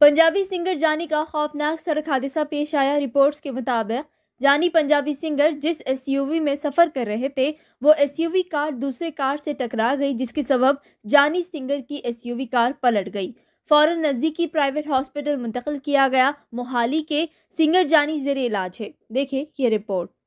Punjabi singer जानी का खौफनाक सड़क हादसा पेश आया रिपोर्ट्स के मुताबिक जानी पंजाबी सिंगर जिस एसयूवी में सफ़र कर रहे थे वो एसयूवी कार दूसरे कार से टकरा गई जिसके सबब जानी सिंगर की एसयूवी कार पलट गई फ़ौर नज़दीकी प्राइवेट हॉस्पिटल मुंतकिल किया गया मोहाली के सिंगर जानी जेर इलाज है देखें यह रिपोर्ट